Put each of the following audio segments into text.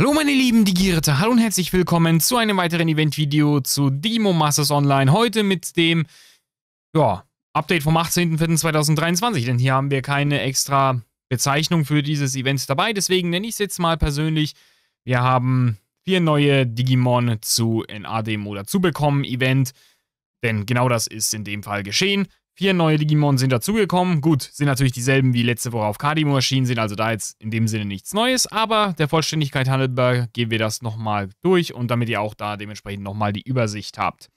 Hallo meine lieben Digiriter, hallo und herzlich willkommen zu einem weiteren Event-Video zu Demo Masters Online. Heute mit dem ja, Update vom 18.04.2023, denn hier haben wir keine extra Bezeichnung für dieses Event dabei. Deswegen nenne ich es jetzt mal persönlich. Wir haben vier neue Digimon zu NA-Demo dazu bekommen, Event. Denn genau das ist in dem Fall geschehen. Vier neue Digimon sind dazugekommen. Gut, sind natürlich dieselben wie letzte Woche auf Kadimo erschienen, sind also da jetzt in dem Sinne nichts Neues. Aber der Vollständigkeit halber gehen wir das nochmal durch und damit ihr auch da dementsprechend nochmal die Übersicht habt.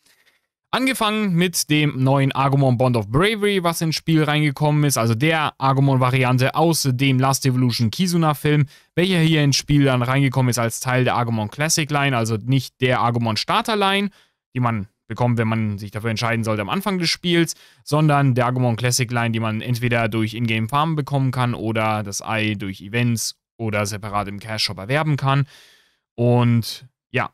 Angefangen mit dem neuen Agumon Bond of Bravery, was ins Spiel reingekommen ist, also der Agumon-Variante aus dem Last Evolution Kizuna-Film, welcher hier ins Spiel dann reingekommen ist als Teil der Agumon Classic Line, also nicht der Agumon Starter Line, die man bekommt, wenn man sich dafür entscheiden sollte am Anfang des Spiels, sondern der Agumon Classic Line, die man entweder durch Ingame Farmen bekommen kann oder das Ei durch Events oder separat im Cash Shop erwerben kann. Und ja,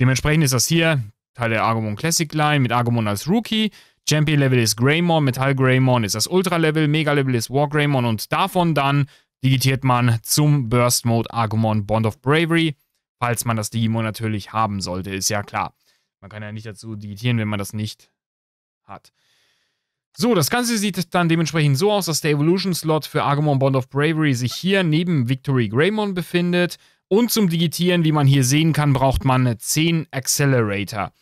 dementsprechend ist das hier Teil der Agumon Classic Line mit Agumon als Rookie. Champion Level ist Greymon, Metall Greymon ist das Ultra Level, Mega Level ist War Greymon und davon dann digitiert man zum Burst Mode Agumon Bond of Bravery, falls man das Digimon natürlich haben sollte, ist ja klar. Man kann ja nicht dazu digitieren, wenn man das nicht hat. So, das Ganze sieht dann dementsprechend so aus, dass der Evolution-Slot für Agumon Bond of Bravery sich hier neben Victory Greymon befindet. Und zum Digitieren, wie man hier sehen kann, braucht man 10 Accelerator.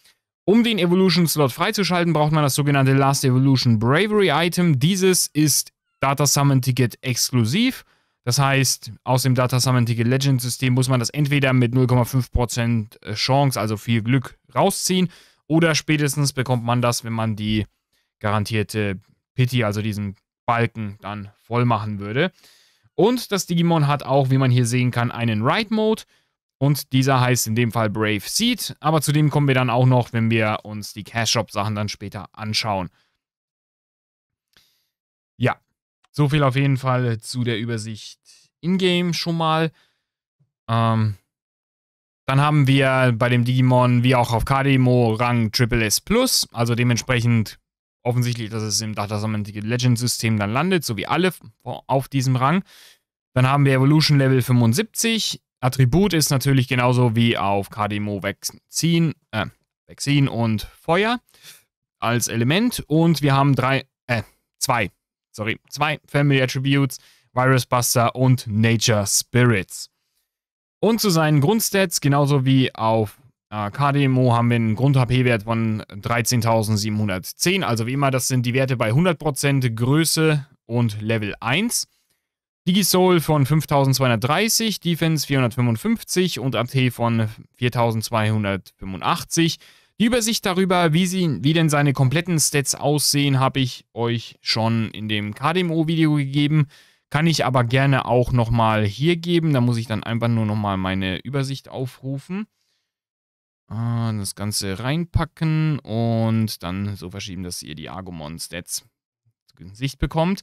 Um den Evolution-Slot freizuschalten, braucht man das sogenannte Last Evolution Bravery Item. Dieses ist Data Summon Ticket exklusiv. Das heißt, aus dem Data Ticket Legend System muss man das entweder mit 0,5% äh, Chance, also viel Glück, rausziehen oder spätestens bekommt man das, wenn man die garantierte Pity, also diesen Balken, dann voll machen würde. Und das Digimon hat auch, wie man hier sehen kann, einen Ride-Mode. Und dieser heißt in dem Fall Brave Seed. Aber zu dem kommen wir dann auch noch, wenn wir uns die Cash-Shop-Sachen dann später anschauen. Ja, so viel auf jeden Fall zu der Übersicht in-game schon mal. Ähm, dann haben wir bei dem Digimon, wie auch auf k Rang Triple S Plus. Also dementsprechend offensichtlich, dass es im Data Datasammling Legend System dann landet, so wie alle auf diesem Rang. Dann haben wir Evolution Level 75. Attribut ist natürlich genauso wie auf KDMO Vaccine, äh, Vaccine und Feuer als Element. Und wir haben drei, äh, zwei sorry, zwei Family Attributes, Virus Buster und Nature Spirits. Und zu seinen Grundstats, genauso wie auf äh, KDMO, haben wir einen Grund-HP-Wert von 13.710. Also wie immer, das sind die Werte bei 100% Größe und Level 1. Digisoul von 5230, Defense 455 und AT von 4285. Die Übersicht darüber, wie, sie, wie denn seine kompletten Stats aussehen, habe ich euch schon in dem KDMO-Video gegeben. Kann ich aber gerne auch nochmal hier geben. Da muss ich dann einfach nur nochmal meine Übersicht aufrufen. Ah, das Ganze reinpacken und dann so verschieben, dass ihr die Argumon-Stats zu Sicht bekommt.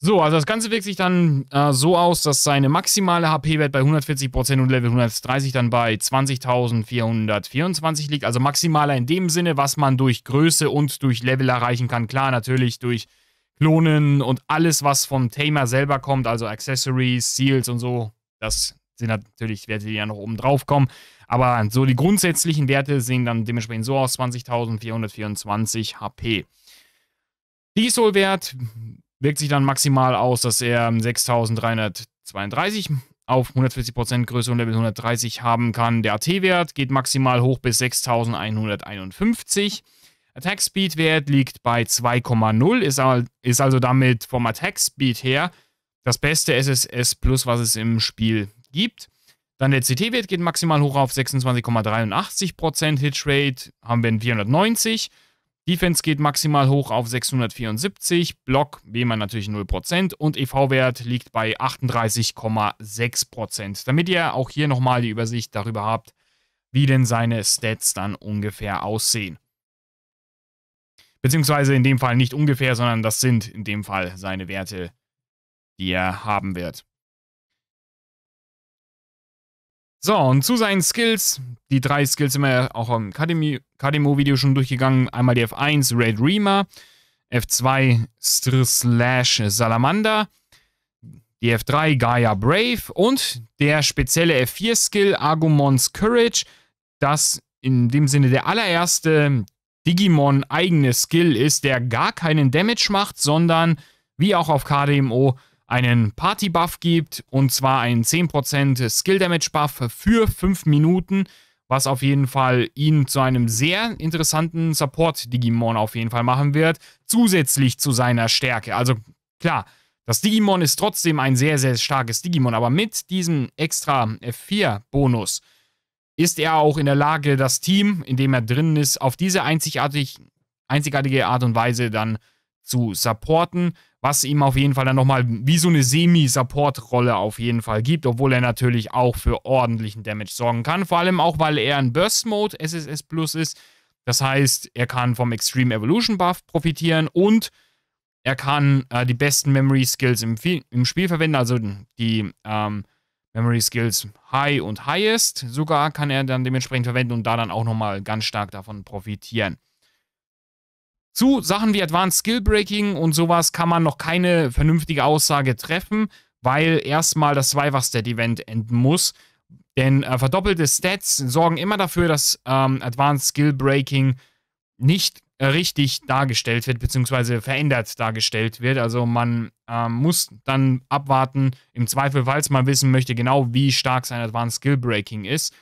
So, also das Ganze wirkt sich dann äh, so aus, dass seine maximale HP-Wert bei 140% und Level 130 dann bei 20.424 liegt. Also maximaler in dem Sinne, was man durch Größe und durch Level erreichen kann. Klar, natürlich durch Klonen und alles, was vom Tamer selber kommt, also Accessories, Seals und so. Das sind natürlich Werte, die ja noch oben drauf kommen. Aber so die grundsätzlichen Werte sehen dann dementsprechend so aus: 20.424 HP. Die Soul-Wert wirkt sich dann maximal aus, dass er 6332 ähm, auf 140% Größe und Level 130 haben kann. Der AT-Wert geht maximal hoch bis 6151. Attack Speed Wert liegt bei 2,0, ist, ist also damit vom Attack Speed her das beste SSS Plus, was es im Spiel gibt. Dann der CT-Wert geht maximal hoch auf 26,83%, Hitrate haben wir in 490. Defense geht maximal hoch auf 674, Block wie immer natürlich 0% und EV-Wert liegt bei 38,6%. Damit ihr auch hier nochmal die Übersicht darüber habt, wie denn seine Stats dann ungefähr aussehen. Beziehungsweise in dem Fall nicht ungefähr, sondern das sind in dem Fall seine Werte, die er haben wird. So, und zu seinen Skills, die drei Skills sind wir ja auch im Kademo-Video schon durchgegangen. Einmal die F1 Red Reamer, F2 Str Slash Salamander, die F3 Gaia Brave und der spezielle F4-Skill Agumons Courage, das in dem Sinne der allererste Digimon-eigene Skill ist, der gar keinen Damage macht, sondern wie auch auf KDMO einen Party-Buff gibt und zwar einen 10% Skill-Damage-Buff für 5 Minuten, was auf jeden Fall ihn zu einem sehr interessanten Support-Digimon auf jeden Fall machen wird, zusätzlich zu seiner Stärke. Also klar, das Digimon ist trotzdem ein sehr, sehr starkes Digimon, aber mit diesem extra F4-Bonus ist er auch in der Lage, das Team, in dem er drin ist, auf diese einzigartig, einzigartige Art und Weise dann zu supporten was ihm auf jeden Fall dann nochmal wie so eine Semi-Support-Rolle auf jeden Fall gibt, obwohl er natürlich auch für ordentlichen Damage sorgen kann. Vor allem auch, weil er in Burst-Mode SSS Plus ist. Das heißt, er kann vom Extreme Evolution Buff profitieren und er kann äh, die besten Memory Skills im, im Spiel verwenden, also die ähm, Memory Skills High und Highest sogar kann er dann dementsprechend verwenden und da dann auch nochmal ganz stark davon profitieren. Zu Sachen wie Advanced Skill Breaking und sowas kann man noch keine vernünftige Aussage treffen, weil erstmal das Zweifach-Stat-Event enden muss. Denn äh, verdoppelte Stats sorgen immer dafür, dass ähm, Advanced Skill Breaking nicht äh, richtig dargestellt wird, beziehungsweise verändert dargestellt wird. Also man äh, muss dann abwarten, im Zweifel, falls man wissen möchte, genau wie stark sein Advanced Skill Breaking ist,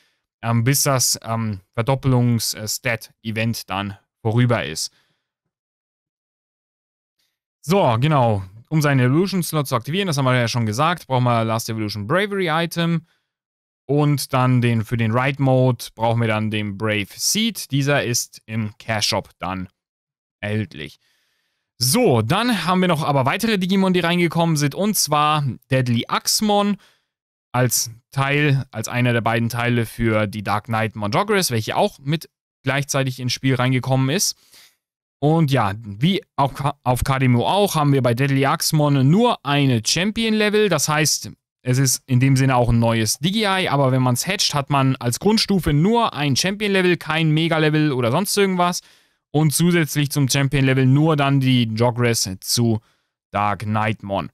ähm, bis das ähm, Verdoppelungs-Stat-Event äh, dann vorüber ist. So, genau. Um seinen Evolution-Slot zu aktivieren, das haben wir ja schon gesagt, brauchen wir Last Evolution Bravery-Item. Und dann den, für den Ride-Mode brauchen wir dann den Brave Seed. Dieser ist im Cash-Shop dann erhältlich. So, dann haben wir noch aber weitere Digimon, die reingekommen sind. Und zwar Deadly Axmon als Teil, als einer der beiden Teile für die Dark Knight Monjogres, welche auch mit gleichzeitig ins Spiel reingekommen ist. Und ja, wie auch auf KDMO auch, haben wir bei Deadly Axemon nur eine Champion-Level. Das heißt, es ist in dem Sinne auch ein neues Digi-Eye, aber wenn man es hatcht, hat man als Grundstufe nur ein Champion-Level, kein Mega-Level oder sonst irgendwas. Und zusätzlich zum Champion-Level nur dann die Jogress zu Dark Knightmon.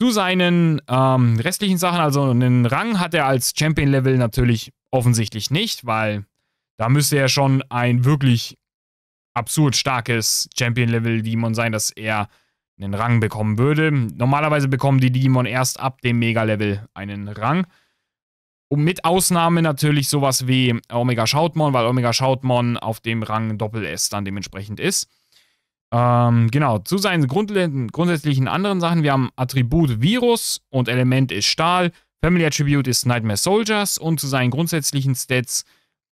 Zu seinen ähm, restlichen Sachen, also einen Rang hat er als Champion-Level natürlich offensichtlich nicht, weil da müsste er schon ein wirklich absurd starkes Champion-Level-Digimon sein, dass er einen Rang bekommen würde. Normalerweise bekommen die Digimon erst ab dem Mega-Level einen Rang. Und mit Ausnahme natürlich sowas wie Omega Shoutmon, weil Omega Shoutmon auf dem Rang Doppel-S dann dementsprechend ist. Ähm, genau, zu seinen grundsätzlichen anderen Sachen. Wir haben Attribut Virus und Element ist Stahl. Family Attribute ist Nightmare Soldiers und zu seinen grundsätzlichen Stats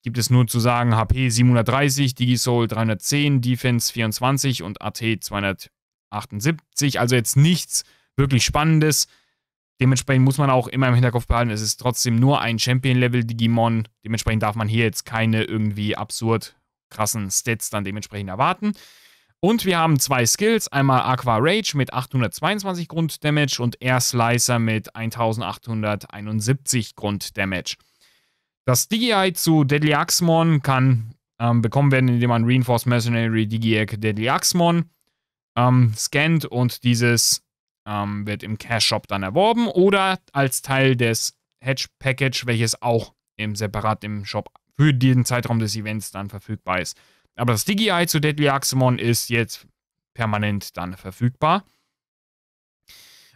gibt es nur zu sagen HP 730, Digisoul 310, Defense 24 und AT 278. Also jetzt nichts wirklich Spannendes. Dementsprechend muss man auch immer im Hinterkopf behalten, es ist trotzdem nur ein Champion-Level-Digimon. Dementsprechend darf man hier jetzt keine irgendwie absurd krassen Stats dann dementsprechend erwarten. Und wir haben zwei Skills, einmal Aqua Rage mit 822 Grunddamage und Air Slicer mit 1871 Grunddamage. Das Digi-Eye zu Deadly Axemon kann ähm, bekommen werden, indem man Reinforced Mercenary Digi-Egg Deadly Axemon ähm, scannt und dieses ähm, wird im Cash-Shop dann erworben oder als Teil des Hedge-Package, welches auch im separat im Shop für den Zeitraum des Events dann verfügbar ist. Aber das Digi-Eye zu Deadly Axemon ist jetzt permanent dann verfügbar.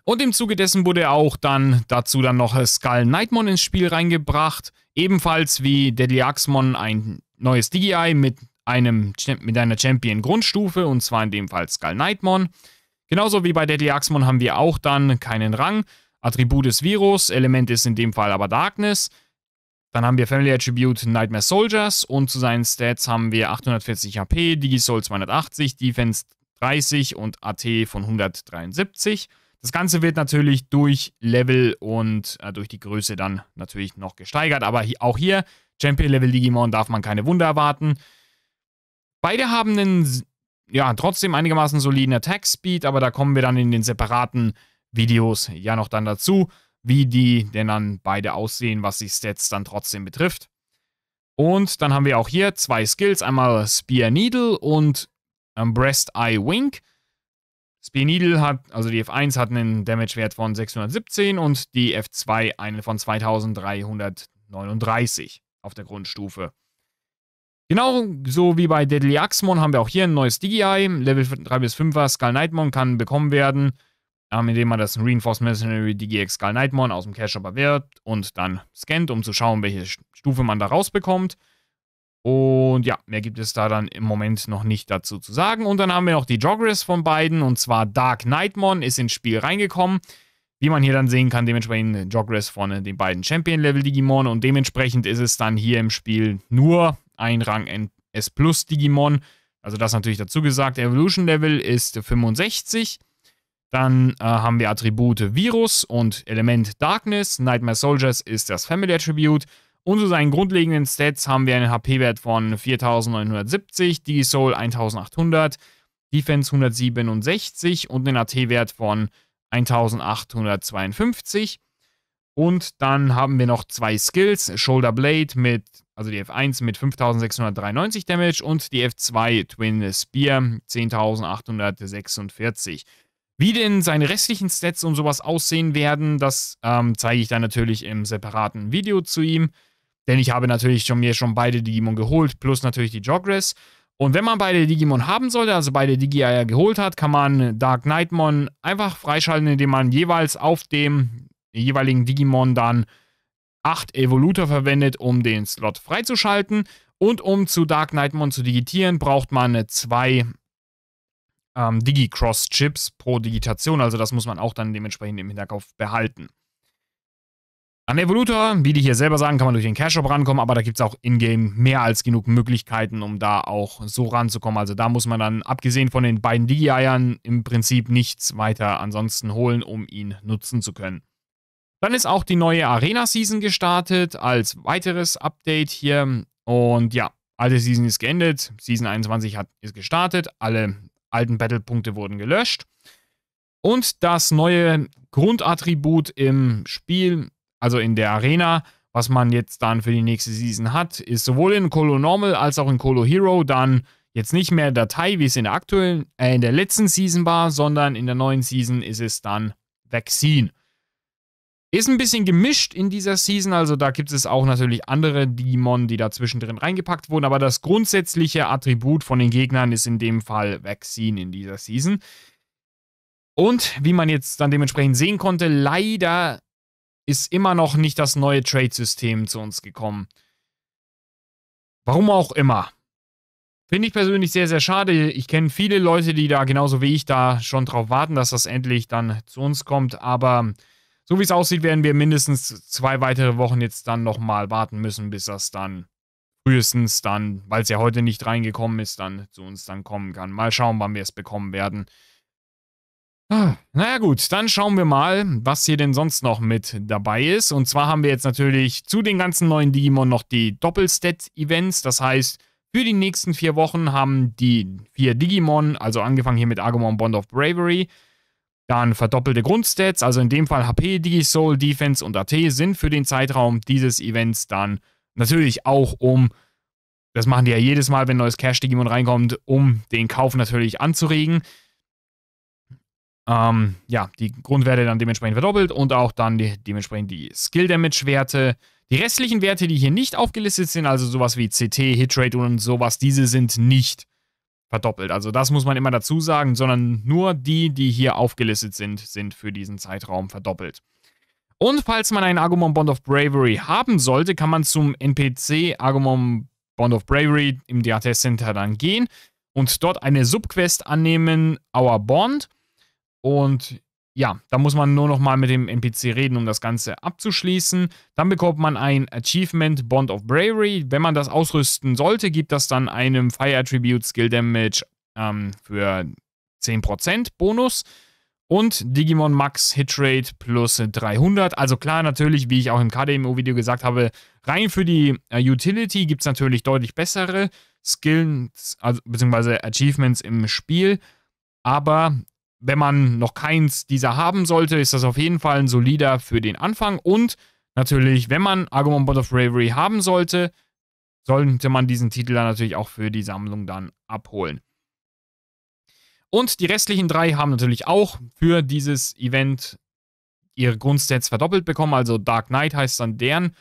Und im Zuge dessen wurde auch dann dazu dann noch Skull Nightmon ins Spiel reingebracht. Ebenfalls wie Deadly Dediaxmon ein neues Digi-Eye mit, einem, mit einer Champion-Grundstufe und zwar in dem Fall Skull Nightmon. Genauso wie bei Deadly Dediaxmon haben wir auch dann keinen Rang. Attribut ist Virus, Element ist in dem Fall aber Darkness. Dann haben wir Family Attribute Nightmare Soldiers und zu seinen Stats haben wir 840 HP, Digisoul 280, Defense 30 und AT von 173. Das Ganze wird natürlich durch Level und äh, durch die Größe dann natürlich noch gesteigert. Aber hi auch hier, Champion-Level-Digimon darf man keine Wunder erwarten. Beide haben einen, ja, trotzdem einigermaßen soliden Attack-Speed, aber da kommen wir dann in den separaten Videos ja noch dann dazu, wie die denn dann beide aussehen, was die Stats dann trotzdem betrifft. Und dann haben wir auch hier zwei Skills, einmal Spear Needle und ähm, Breast Eye Wink. Speed Needle hat, also die F1 hat einen Damage-Wert von 617 und die F2 einen von 2339 auf der Grundstufe. Genauso wie bei Deadly Axmon haben wir auch hier ein neues Digi-Eye. Level 3 bis 5er Skull Nightmon kann bekommen werden, ähm, indem man das Reinforced Mercenary DGX Skull Nightmon aus dem Cash-Shop erwirbt und dann scannt, um zu schauen, welche Stufe man da rausbekommt. Und ja, mehr gibt es da dann im Moment noch nicht dazu zu sagen. Und dann haben wir noch die Joggers von beiden. Und zwar Dark Nightmon ist ins Spiel reingekommen. Wie man hier dann sehen kann, dementsprechend Joggers von den beiden Champion-Level-Digimon. Und dementsprechend ist es dann hier im Spiel nur ein Rang S Plus Digimon. Also das natürlich dazu gesagt. Evolution Level ist 65. Dann äh, haben wir Attribute Virus und Element Darkness. Nightmare Soldiers ist das Family Attribute. Und zu seinen grundlegenden Stats haben wir einen HP-Wert von 4970, Soul 1800, Defense 167 und einen AT-Wert von 1852. Und dann haben wir noch zwei Skills, Shoulder Blade mit, also die F1 mit 5693 Damage und die F2 Twin Spear 10846. Wie denn seine restlichen Stats und sowas aussehen werden, das ähm, zeige ich dann natürlich im separaten Video zu ihm. Denn ich habe natürlich schon mir schon beide Digimon geholt, plus natürlich die Jogress. Und wenn man beide Digimon haben sollte, also beide Digi-Eier geholt hat, kann man Dark Knightmon einfach freischalten, indem man jeweils auf dem jeweiligen Digimon dann 8 Evoluter verwendet, um den Slot freizuschalten. Und um zu Dark Knightmon zu digitieren, braucht man zwei ähm, Digi-Cross-Chips pro Digitation. Also das muss man auch dann dementsprechend im Hinterkopf behalten. An Evolutor, wie die hier selber sagen, kann man durch den Cash-Shop rankommen, aber da gibt es auch in-game mehr als genug Möglichkeiten, um da auch so ranzukommen. Also da muss man dann, abgesehen von den beiden Digi-Eiern, im Prinzip nichts weiter ansonsten holen, um ihn nutzen zu können. Dann ist auch die neue Arena-Season gestartet, als weiteres Update hier. Und ja, alte Season ist geendet, Season 21 hat, ist gestartet, alle alten Battle-Punkte wurden gelöscht. Und das neue Grundattribut im Spiel also in der Arena, was man jetzt dann für die nächste Season hat, ist sowohl in Colo Normal als auch in Colo Hero dann jetzt nicht mehr Datei, wie es in der aktuellen, äh, in der letzten Season war, sondern in der neuen Season ist es dann Vaccine. Ist ein bisschen gemischt in dieser Season, also da gibt es auch natürlich andere Dämonen, die da zwischendrin reingepackt wurden, aber das grundsätzliche Attribut von den Gegnern ist in dem Fall Vaccine in dieser Season. Und wie man jetzt dann dementsprechend sehen konnte, leider ist immer noch nicht das neue Trade-System zu uns gekommen. Warum auch immer. Finde ich persönlich sehr, sehr schade. Ich kenne viele Leute, die da genauso wie ich da schon drauf warten, dass das endlich dann zu uns kommt. Aber so wie es aussieht, werden wir mindestens zwei weitere Wochen jetzt dann nochmal warten müssen, bis das dann frühestens dann, weil es ja heute nicht reingekommen ist, dann zu uns dann kommen kann. Mal schauen, wann wir es bekommen werden. Ah, naja gut, dann schauen wir mal, was hier denn sonst noch mit dabei ist. Und zwar haben wir jetzt natürlich zu den ganzen neuen Digimon noch die Doppelstat-Events. Das heißt, für die nächsten vier Wochen haben die vier Digimon, also angefangen hier mit Agumon Bond of Bravery, dann verdoppelte Grundstats, also in dem Fall HP, Digisoul, Defense und AT sind für den Zeitraum dieses Events dann natürlich auch um, das machen die ja jedes Mal, wenn neues Cash-Digimon reinkommt, um den Kauf natürlich anzuregen. Ähm, ja, die Grundwerte dann dementsprechend verdoppelt und auch dann die, dementsprechend die Skill-Damage-Werte. Die restlichen Werte, die hier nicht aufgelistet sind, also sowas wie CT, Hitrate und sowas, diese sind nicht verdoppelt. Also das muss man immer dazu sagen, sondern nur die, die hier aufgelistet sind, sind für diesen Zeitraum verdoppelt. Und falls man einen Agumon Bond of Bravery haben sollte, kann man zum NPC Agumon Bond of Bravery im DAT Center dann gehen und dort eine Subquest annehmen, Our Bond. Und ja, da muss man nur noch mal mit dem NPC reden, um das Ganze abzuschließen. Dann bekommt man ein Achievement Bond of Bravery. Wenn man das ausrüsten sollte, gibt das dann einem Fire Attribute Skill Damage ähm, für 10% Bonus. Und Digimon Max Hitrate plus 300. Also klar, natürlich, wie ich auch im KDMO-Video gesagt habe, rein für die äh, Utility gibt es natürlich deutlich bessere Skills, also, beziehungsweise Achievements im Spiel. Aber wenn man noch keins dieser haben sollte, ist das auf jeden Fall ein solider für den Anfang. Und natürlich, wenn man Agumon Bond of Bravery haben sollte, sollte man diesen Titel dann natürlich auch für die Sammlung dann abholen. Und die restlichen drei haben natürlich auch für dieses Event ihre Grundsets verdoppelt bekommen. Also Dark Knight heißt dann deren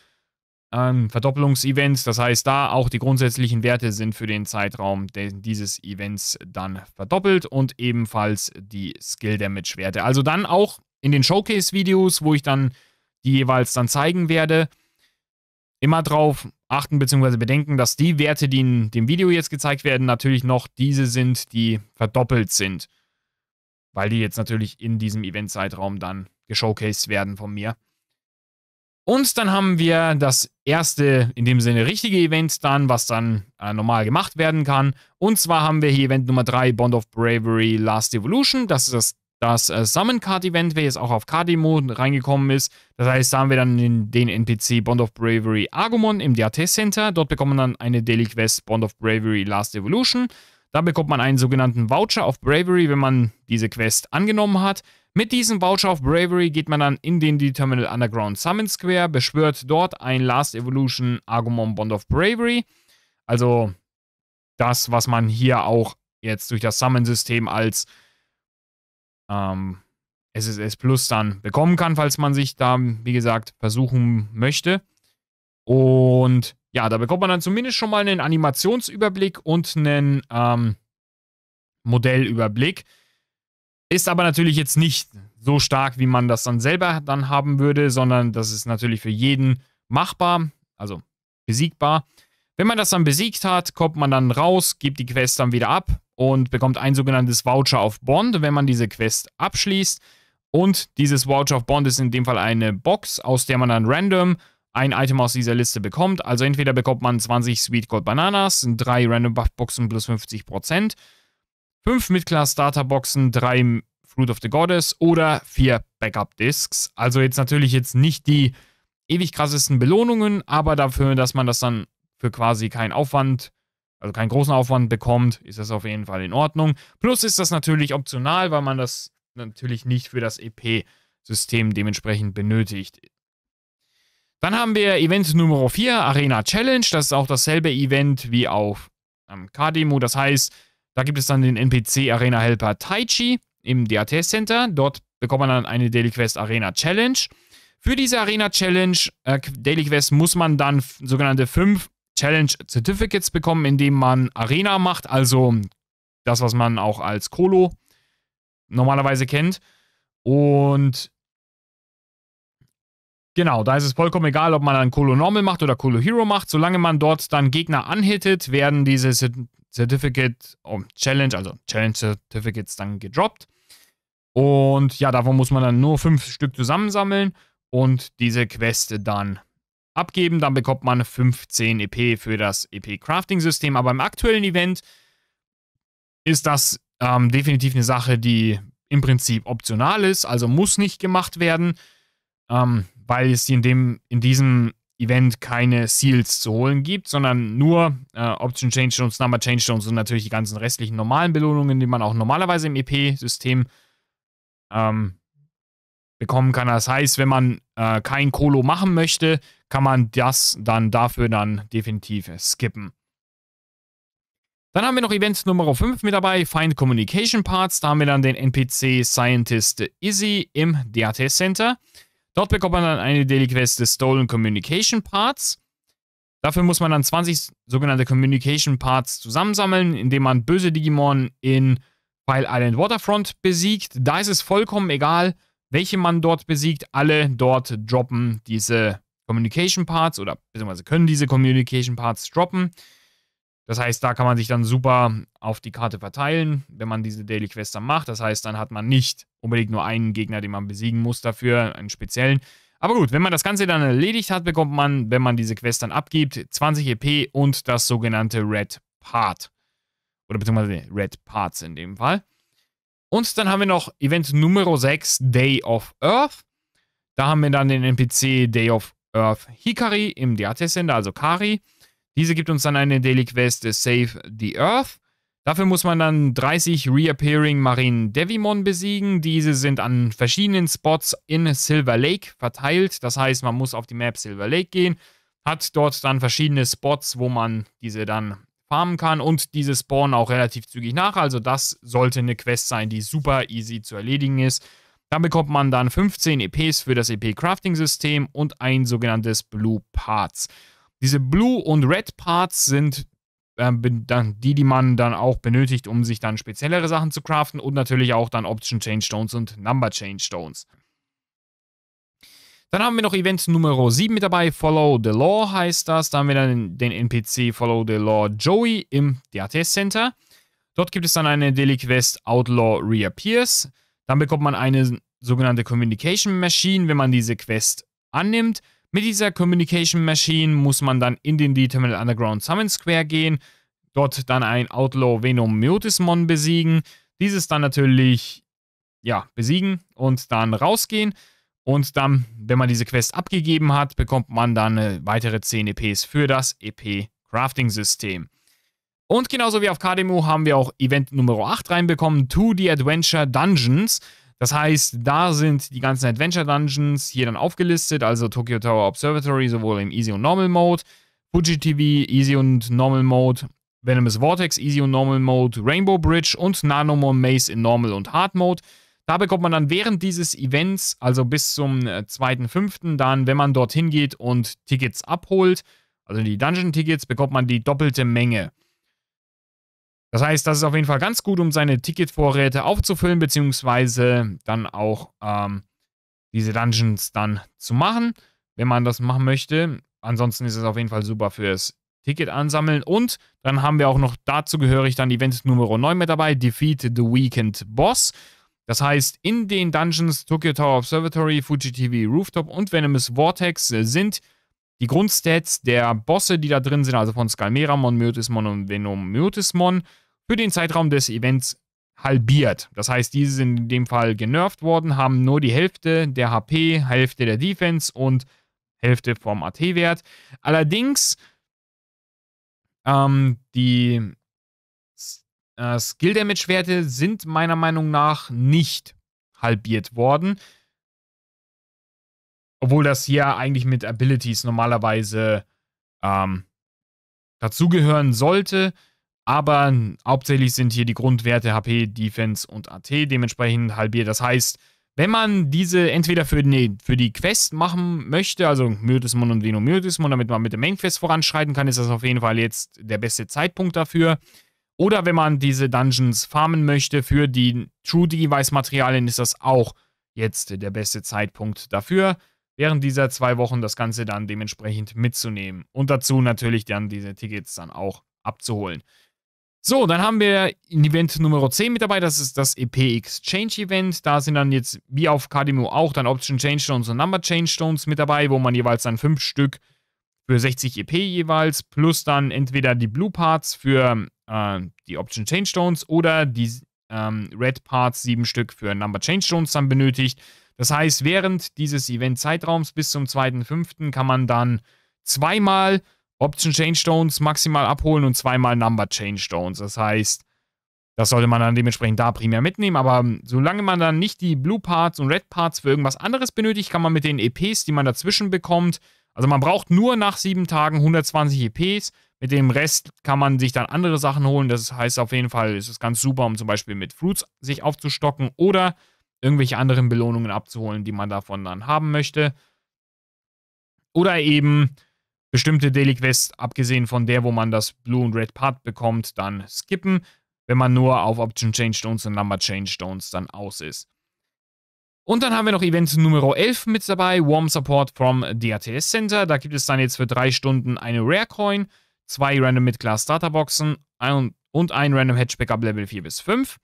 ähm, Verdoppelungsevents. Das heißt, da auch die grundsätzlichen Werte sind für den Zeitraum dieses Events dann verdoppelt und ebenfalls die Skill-Damage-Werte. Also dann auch in den Showcase-Videos, wo ich dann die jeweils dann zeigen werde, immer drauf achten bzw. bedenken, dass die Werte, die in dem Video jetzt gezeigt werden, natürlich noch diese sind, die verdoppelt sind. Weil die jetzt natürlich in diesem Event-Zeitraum dann geshowcased werden von mir. Und dann haben wir das erste, in dem Sinne richtige Event dann, was dann äh, normal gemacht werden kann. Und zwar haben wir hier Event Nummer 3, Bond of Bravery Last Evolution. Das ist das, das äh, Summon Card Event, welches auch auf Cardemo reingekommen ist. Das heißt, da haben wir dann den, den NPC Bond of Bravery Agumon im DAT Center. Dort bekommt man dann eine Daily Quest Bond of Bravery Last Evolution. Da bekommt man einen sogenannten Voucher auf Bravery, wenn man diese Quest angenommen hat. Mit diesem Voucher auf Bravery geht man dann in den D-Terminal Underground Summon Square, beschwört dort ein Last Evolution Argumon Bond of Bravery. Also das, was man hier auch jetzt durch das Summon-System als ähm, SSS Plus dann bekommen kann, falls man sich da, wie gesagt, versuchen möchte. Und ja, da bekommt man dann zumindest schon mal einen Animationsüberblick und einen ähm, Modellüberblick. Ist aber natürlich jetzt nicht so stark, wie man das dann selber dann haben würde, sondern das ist natürlich für jeden machbar, also besiegbar. Wenn man das dann besiegt hat, kommt man dann raus, gibt die Quest dann wieder ab und bekommt ein sogenanntes Voucher auf Bond, wenn man diese Quest abschließt. Und dieses Voucher of Bond ist in dem Fall eine Box, aus der man dann random ein Item aus dieser Liste bekommt. Also entweder bekommt man 20 Sweet Gold Bananas, 3 Random Buff Boxen plus 50%, 5 mid class Boxen, 3 Fruit of the Goddess oder 4 Backup-Discs. Also jetzt natürlich jetzt nicht die ewig krassesten Belohnungen, aber dafür, dass man das dann für quasi keinen Aufwand, also keinen großen Aufwand bekommt, ist das auf jeden Fall in Ordnung. Plus ist das natürlich optional, weil man das natürlich nicht für das EP-System dementsprechend benötigt. Dann haben wir Event Nummer 4, Arena Challenge. Das ist auch dasselbe Event wie auf ähm, KDemo. Das heißt, da gibt es dann den NPC Arena Helper Taichi im DATS Center. Dort bekommt man dann eine Daily Quest Arena Challenge. Für diese Arena Challenge, äh, Daily Quest, muss man dann sogenannte 5 Challenge Certificates bekommen, indem man Arena macht, also das, was man auch als Colo normalerweise kennt. Und genau, da ist es vollkommen egal, ob man dann Colo Normal macht oder Colo Hero macht. Solange man dort dann Gegner anhittet, werden diese Certificate oh, Challenge, also Challenge Certificates dann gedroppt. Und ja, davon muss man dann nur fünf Stück zusammensammeln und diese Queste dann abgeben. Dann bekommt man 15 EP für das EP-Crafting-System. Aber im aktuellen Event ist das ähm, definitiv eine Sache, die im Prinzip optional ist, also muss nicht gemacht werden, ähm, weil es in, dem, in diesem Event keine Seals zu holen gibt, sondern nur äh, Option Change Stones, Number Change Stones und natürlich die ganzen restlichen normalen Belohnungen, die man auch normalerweise im EP-System ähm, bekommen kann. Das heißt, wenn man äh, kein Kolo machen möchte, kann man das dann dafür dann definitiv skippen. Dann haben wir noch Event Nummer 5 mit dabei, Find Communication Parts. Da haben wir dann den NPC Scientist Izzy im DAT Center. Dort bekommt man dann eine Daily Quest des Stolen Communication Parts. Dafür muss man dann 20 sogenannte Communication Parts zusammensammeln, indem man böse Digimon in File Island Waterfront besiegt. Da ist es vollkommen egal, welche man dort besiegt. Alle dort droppen diese Communication Parts oder beziehungsweise können diese Communication Parts droppen. Das heißt, da kann man sich dann super auf die Karte verteilen, wenn man diese Daily Quest dann macht. Das heißt, dann hat man nicht unbedingt nur einen Gegner, den man besiegen muss dafür, einen speziellen. Aber gut, wenn man das Ganze dann erledigt hat, bekommt man, wenn man diese Quest dann abgibt, 20 EP und das sogenannte Red Part. Oder beziehungsweise Red Parts in dem Fall. Und dann haben wir noch Event Nummer 6, Day of Earth. Da haben wir dann den NPC Day of Earth Hikari im DAT-Sender, also Kari. Diese gibt uns dann eine Daily Quest äh, Save the Earth. Dafür muss man dann 30 Reappearing Marine Devimon besiegen. Diese sind an verschiedenen Spots in Silver Lake verteilt. Das heißt, man muss auf die Map Silver Lake gehen, hat dort dann verschiedene Spots, wo man diese dann farmen kann und diese spawnen auch relativ zügig nach. Also das sollte eine Quest sein, die super easy zu erledigen ist. Dann bekommt man dann 15 EPs für das EP-Crafting-System und ein sogenanntes Blue Parts. Diese Blue und Red Parts sind äh, die, die man dann auch benötigt, um sich dann speziellere Sachen zu craften und natürlich auch dann Option Change Stones und Number Change Stones. Dann haben wir noch Event Nummer 7 mit dabei, Follow the Law heißt das. Da haben wir dann den NPC Follow the Law Joey im DATS Center. Dort gibt es dann eine Daily Quest Outlaw Reappears. Dann bekommt man eine sogenannte Communication Machine, wenn man diese Quest annimmt. Mit dieser Communication Machine muss man dann in den D-Terminal Underground Summon Square gehen, dort dann ein Outlaw Venom Mutismon besiegen, dieses dann natürlich, ja, besiegen und dann rausgehen. Und dann, wenn man diese Quest abgegeben hat, bekommt man dann äh, weitere 10 EPs für das EP-Crafting-System. Und genauso wie auf KDMO haben wir auch Event Nummer 8 reinbekommen, To the Adventure Dungeons. Das heißt, da sind die ganzen Adventure Dungeons hier dann aufgelistet, also Tokyo Tower Observatory, sowohl im Easy und Normal Mode, Fuji TV, Easy und Normal Mode, Venomous Vortex, Easy und Normal Mode, Rainbow Bridge und Nanomore Maze in Normal und Hard Mode. Da bekommt man dann während dieses Events, also bis zum 2.5., äh, dann, wenn man dorthin geht und Tickets abholt, also die Dungeon-Tickets, bekommt man die doppelte Menge. Das heißt, das ist auf jeden Fall ganz gut, um seine Ticketvorräte aufzufüllen, beziehungsweise dann auch ähm, diese Dungeons dann zu machen, wenn man das machen möchte. Ansonsten ist es auf jeden Fall super fürs Ticket ansammeln. Und dann haben wir auch noch dazu gehörig dann Event Nummer 9 mit dabei, Defeat the Weekend Boss. Das heißt, in den Dungeons Tokyo Tower Observatory, Fuji TV Rooftop und Venomous Vortex äh, sind die Grundstats der Bosse, die da drin sind, also von Skalmeramon, Myotismon und Venom Myotismon, für den Zeitraum des Events halbiert. Das heißt, diese sind in dem Fall genervt worden, haben nur die Hälfte der HP, Hälfte der Defense und Hälfte vom AT-Wert. Allerdings, ähm, die äh, Skill-Damage-Werte sind meiner Meinung nach nicht halbiert worden. Obwohl das hier eigentlich mit Abilities normalerweise ähm, dazugehören sollte. Aber hauptsächlich sind hier die Grundwerte HP, Defense und AT dementsprechend halbiert. Das heißt, wenn man diese entweder für, nee, für die Quest machen möchte, also Myrtismon und Venomyotismon, damit man mit der main voranschreiten kann, ist das auf jeden Fall jetzt der beste Zeitpunkt dafür. Oder wenn man diese Dungeons farmen möchte für die True Device Materialien, ist das auch jetzt der beste Zeitpunkt dafür während dieser zwei Wochen das Ganze dann dementsprechend mitzunehmen und dazu natürlich dann diese Tickets dann auch abzuholen. So, dann haben wir ein Event Nummer 10 mit dabei, das ist das EP Exchange Event. Da sind dann jetzt, wie auf Cardemo auch, dann Option Change Stones und Number Change Stones mit dabei, wo man jeweils dann fünf Stück für 60 EP jeweils, plus dann entweder die Blue Parts für äh, die Option Change Stones oder die ähm, Red Parts, sieben Stück für Number Change Stones dann benötigt. Das heißt, während dieses Event-Zeitraums bis zum 2.5. kann man dann zweimal Option Change Stones maximal abholen und zweimal Number Change Stones. Das heißt, das sollte man dann dementsprechend da primär mitnehmen. Aber solange man dann nicht die Blue Parts und Red Parts für irgendwas anderes benötigt, kann man mit den EPs, die man dazwischen bekommt, also man braucht nur nach sieben Tagen 120 EPs. Mit dem Rest kann man sich dann andere Sachen holen. Das heißt auf jeden Fall, ist es ganz super, um zum Beispiel mit Fruits sich aufzustocken oder irgendwelche anderen Belohnungen abzuholen, die man davon dann haben möchte. Oder eben bestimmte Daily Quests, abgesehen von der, wo man das Blue und Red Part bekommt, dann skippen, wenn man nur auf Option Change Stones und Number Change Stones dann aus ist. Und dann haben wir noch Event Nummer 11 mit dabei, Warm Support from DATS Center. Da gibt es dann jetzt für drei Stunden eine Rare Coin, zwei Random Mid Class Starterboxen und ein Random Hatchback ab Level 4 bis 5.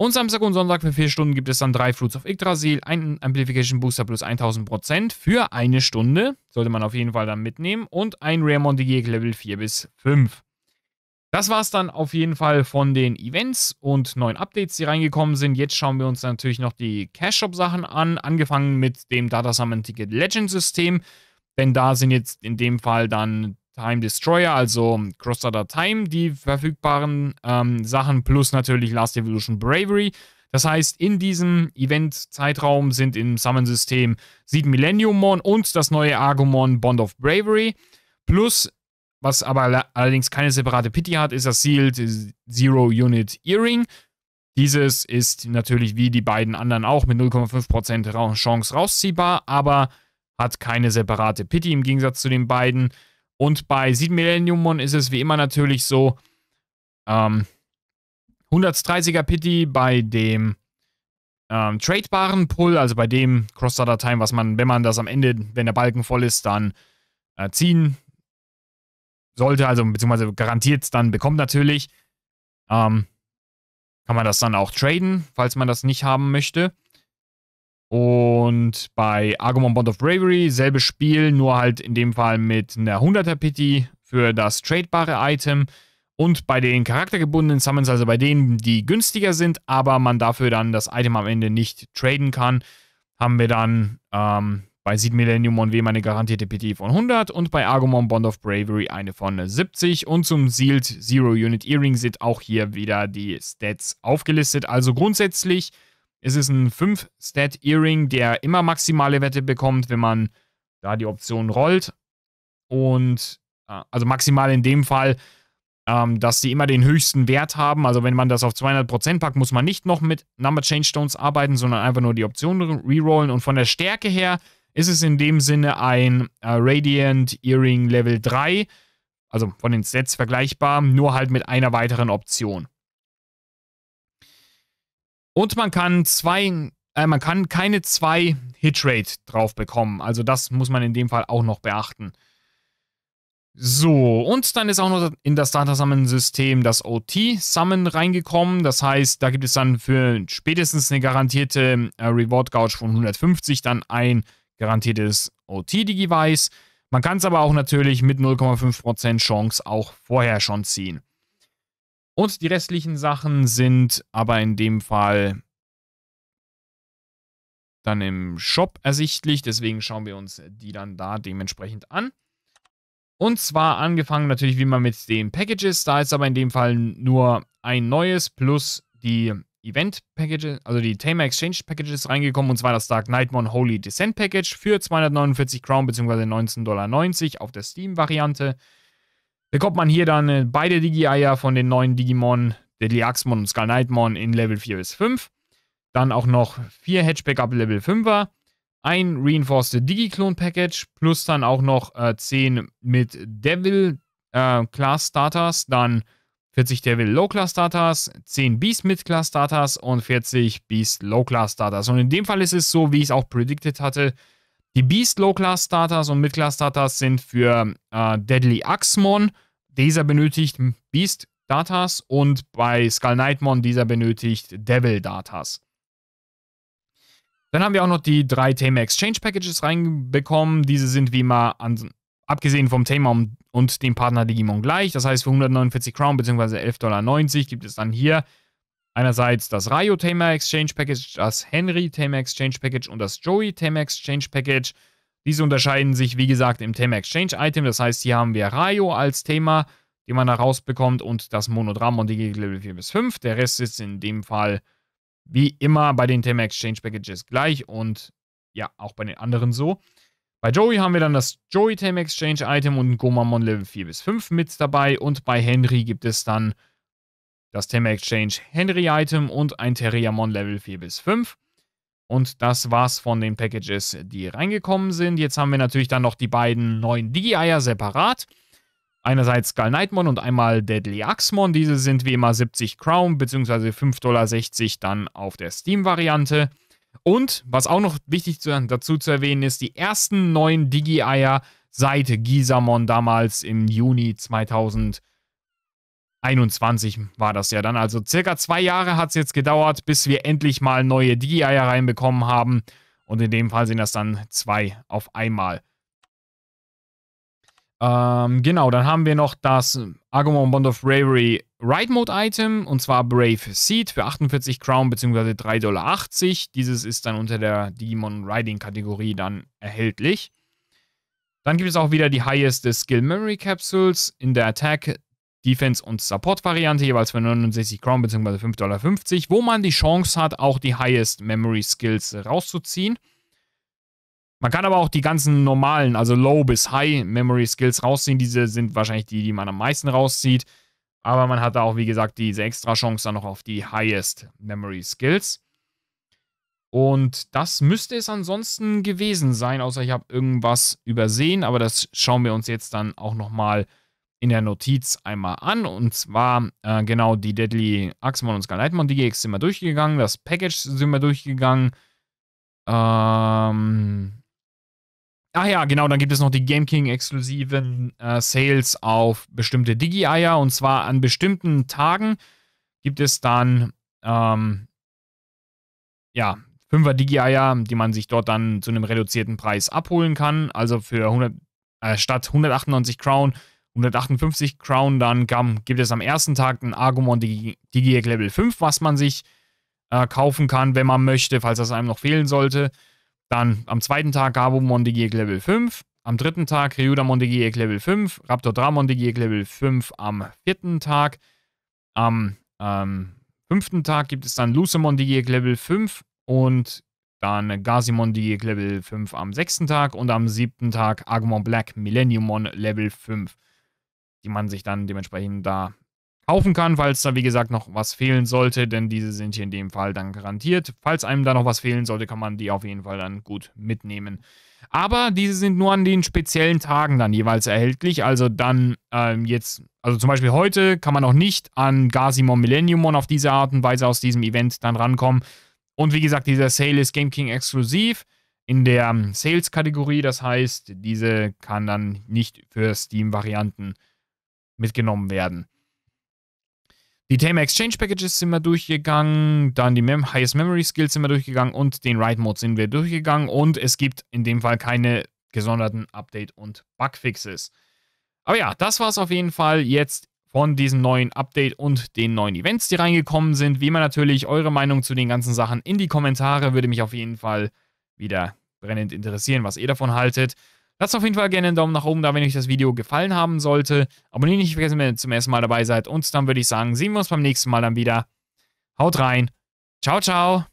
Und Samstag und Sonntag für vier Stunden gibt es dann drei Fruits of Yggdrasil, einen Amplification Booster plus 1000% für eine Stunde. Sollte man auf jeden Fall dann mitnehmen. Und ein Rare Montagier Level 4 bis 5. Das war es dann auf jeden Fall von den Events und neuen Updates, die reingekommen sind. Jetzt schauen wir uns natürlich noch die Cash-Shop-Sachen an, angefangen mit dem Data Summon Ticket Legend System, denn da sind jetzt in dem Fall dann Time Destroyer, also ähm, Crossover Time, die verfügbaren ähm, Sachen, plus natürlich Last Evolution Bravery. Das heißt, in diesem Event-Zeitraum sind im Summon-System Seed Millenniummon und das neue Argomon Bond of Bravery. Plus, was aber allerdings keine separate Pity hat, ist das Sealed Zero Unit Earring. Dieses ist natürlich wie die beiden anderen auch mit 0,5% Chance rausziehbar, aber hat keine separate Pity im Gegensatz zu den beiden. Und bei Seed Millennium Mon ist es wie immer natürlich so, ähm, 130er Pity bei dem ähm, tradebaren Pull, also bei dem Cross-Starter-Time, was man, wenn man das am Ende, wenn der Balken voll ist, dann äh, ziehen sollte, also beziehungsweise garantiert dann bekommt natürlich, ähm, kann man das dann auch traden, falls man das nicht haben möchte. Und bei Agumon Bond of Bravery, selbes Spiel, nur halt in dem Fall mit einer 100er Pity für das tradebare Item. Und bei den charaktergebundenen Summons, also bei denen, die günstiger sind, aber man dafür dann das Item am Ende nicht traden kann, haben wir dann ähm, bei Seed Millennium und wem eine garantierte Pity von 100 und bei Argumon Bond of Bravery eine von 70. Und zum Sealed Zero Unit Earring sind auch hier wieder die Stats aufgelistet. Also grundsätzlich es ist ein 5-Stat-Earring, der immer maximale Wette bekommt, wenn man da die Option rollt. Und äh, also maximal in dem Fall, ähm, dass sie immer den höchsten Wert haben. Also wenn man das auf 200% packt, muss man nicht noch mit Number Change Stones arbeiten, sondern einfach nur die Option rerollen. Und von der Stärke her ist es in dem Sinne ein äh, Radiant Earring Level 3. Also von den Sets vergleichbar, nur halt mit einer weiteren Option. Und man kann zwei, äh, man kann keine zwei Hitrate drauf bekommen. Also das muss man in dem Fall auch noch beachten. So, und dann ist auch noch in das Data Summon System das OT Summon reingekommen. Das heißt, da gibt es dann für spätestens eine garantierte äh, Reward Gouge von 150 dann ein garantiertes OT Digivice. Man kann es aber auch natürlich mit 0,5% Chance auch vorher schon ziehen. Und die restlichen Sachen sind aber in dem Fall dann im Shop ersichtlich. Deswegen schauen wir uns die dann da dementsprechend an. Und zwar angefangen natürlich wie immer mit den Packages. Da ist aber in dem Fall nur ein neues plus die Event Packages, also die Tamer Exchange Packages reingekommen. Und zwar das Dark Nightmare Holy Descent Package für 249 Crown bzw. 19,90 Dollar auf der Steam-Variante bekommt man hier dann äh, beide Digi-Eier von den neuen Digimon, Deadliaxmon und Skullnightmon in Level 4 bis 5. Dann auch noch vier Hatchback ab Level 5er, ein Reinforced Digi-Clone Package, plus dann auch noch äh, 10 mit Devil äh, Class Starters, dann 40 Devil Low Class Starters, 10 Beast Mid Class Starters und 40 Beast Low Class Starters. Und in dem Fall ist es so, wie ich es auch predicted hatte, die Beast Low-Class Starters und Mid-Class Starters sind für äh, Deadly Axmon. Dieser benötigt Beast Datas und bei Skull Nightmon dieser benötigt Devil Datas. Dann haben wir auch noch die drei Thema Exchange Packages reinbekommen. Diese sind wie immer an, abgesehen vom Thema und, dem Partner Digimon gleich. Das heißt, für 149 Crown bzw. 11,90 Dollar gibt es dann hier Einerseits das Rayo Thema Exchange Package, das Henry Thema Exchange Package und das Joey Thema Exchange Package. Diese unterscheiden sich, wie gesagt, im Thema Exchange Item. Das heißt, hier haben wir Rayo als Thema, den man da rausbekommt, und das Monodrama und die Gegend Level 4 bis 5. Der Rest ist in dem Fall wie immer bei den Thema Exchange Packages gleich und ja, auch bei den anderen so. Bei Joey haben wir dann das Joey Thema Exchange Item und ein Gomamon Level 4 bis 5 mit dabei und bei Henry gibt es dann das Thema Exchange Henry Item und ein Terriamon Level 4 bis 5. Und das war's von den Packages, die reingekommen sind. Jetzt haben wir natürlich dann noch die beiden neuen Digi-Eier separat. Einerseits Skull Nightmon und einmal Deadly Axmon. Diese sind wie immer 70 Crown bzw. 5,60 Dollar dann auf der Steam-Variante. Und was auch noch wichtig zu, dazu zu erwähnen ist, die ersten neuen Digi-Eier seit Gisamon damals im Juni 2000. 21 war das ja dann. Also circa zwei Jahre hat es jetzt gedauert, bis wir endlich mal neue digi eier reinbekommen haben. Und in dem Fall sind das dann zwei auf einmal. Ähm, genau, dann haben wir noch das Agumon Bond of Bravery Ride Mode Item und zwar Brave Seed für 48 Crown bzw. 3,80 Dollar. Dieses ist dann unter der Digimon Riding Kategorie dann erhältlich. Dann gibt es auch wieder die Highest Skill Memory Capsules in der Attack Defense- und Support-Variante, jeweils für 69 Crown bzw. 5,50 Dollar, wo man die Chance hat, auch die Highest Memory Skills rauszuziehen. Man kann aber auch die ganzen normalen, also Low- bis High-Memory-Skills rausziehen. Diese sind wahrscheinlich die, die man am meisten rauszieht. Aber man hat da auch, wie gesagt, diese extra Chance dann noch auf die Highest-Memory-Skills. Und das müsste es ansonsten gewesen sein, außer ich habe irgendwas übersehen. Aber das schauen wir uns jetzt dann auch nochmal an in der Notiz einmal an. Und zwar äh, genau die Deadly Axemon und Skylightmon, die sind wir durchgegangen, das Package sind wir durchgegangen. Ähm. Ach ja, genau, dann gibt es noch die Game King-exklusiven äh, Sales auf bestimmte Digi-Eier. Und zwar an bestimmten Tagen gibt es dann, ähm, ja, 5er Digi-Eier, die man sich dort dann zu einem reduzierten Preis abholen kann. Also für 100, äh, statt 198 Crown 158 Crown dann kam, gibt es am ersten Tag ein Argumon Digiac Level 5, was man sich äh, kaufen kann, wenn man möchte, falls das einem noch fehlen sollte. Dann am zweiten Tag Gabumon Digiac Level 5. Am dritten Tag Ryudamon Digiac Level 5. Raptor Dramon Digiac Level 5 am vierten Tag. Am ähm, fünften Tag gibt es dann Lucemon Digiac Level 5 und dann Gazimon Digiac Level 5 am sechsten Tag und am siebten Tag Agumon Black Millenniumon Level 5 die man sich dann dementsprechend da kaufen kann, falls da wie gesagt noch was fehlen sollte, denn diese sind hier in dem Fall dann garantiert. Falls einem da noch was fehlen sollte, kann man die auf jeden Fall dann gut mitnehmen. Aber diese sind nur an den speziellen Tagen dann jeweils erhältlich. Also dann ähm, jetzt, also zum Beispiel heute kann man noch nicht an Gazimon Millenniumon auf diese Art und Weise aus diesem Event dann rankommen. Und wie gesagt, dieser Sale ist Game King exklusiv in der ähm, Sales-Kategorie. Das heißt, diese kann dann nicht für Steam-Varianten mitgenommen werden. Die Thema Exchange Packages sind wir durchgegangen, dann die Mem Highest Memory Skills sind wir durchgegangen und den Write Mode sind wir durchgegangen und es gibt in dem Fall keine gesonderten Update- und Bugfixes. Aber ja, das war es auf jeden Fall jetzt von diesem neuen Update und den neuen Events, die reingekommen sind. Wie immer natürlich eure Meinung zu den ganzen Sachen in die Kommentare. Würde mich auf jeden Fall wieder brennend interessieren, was ihr davon haltet. Lasst auf jeden Fall gerne einen Daumen nach oben da, wenn euch das Video gefallen haben sollte. Abonniert nicht vergessen, wenn ihr zum ersten Mal dabei seid. Und dann würde ich sagen, sehen wir uns beim nächsten Mal dann wieder. Haut rein. Ciao, ciao.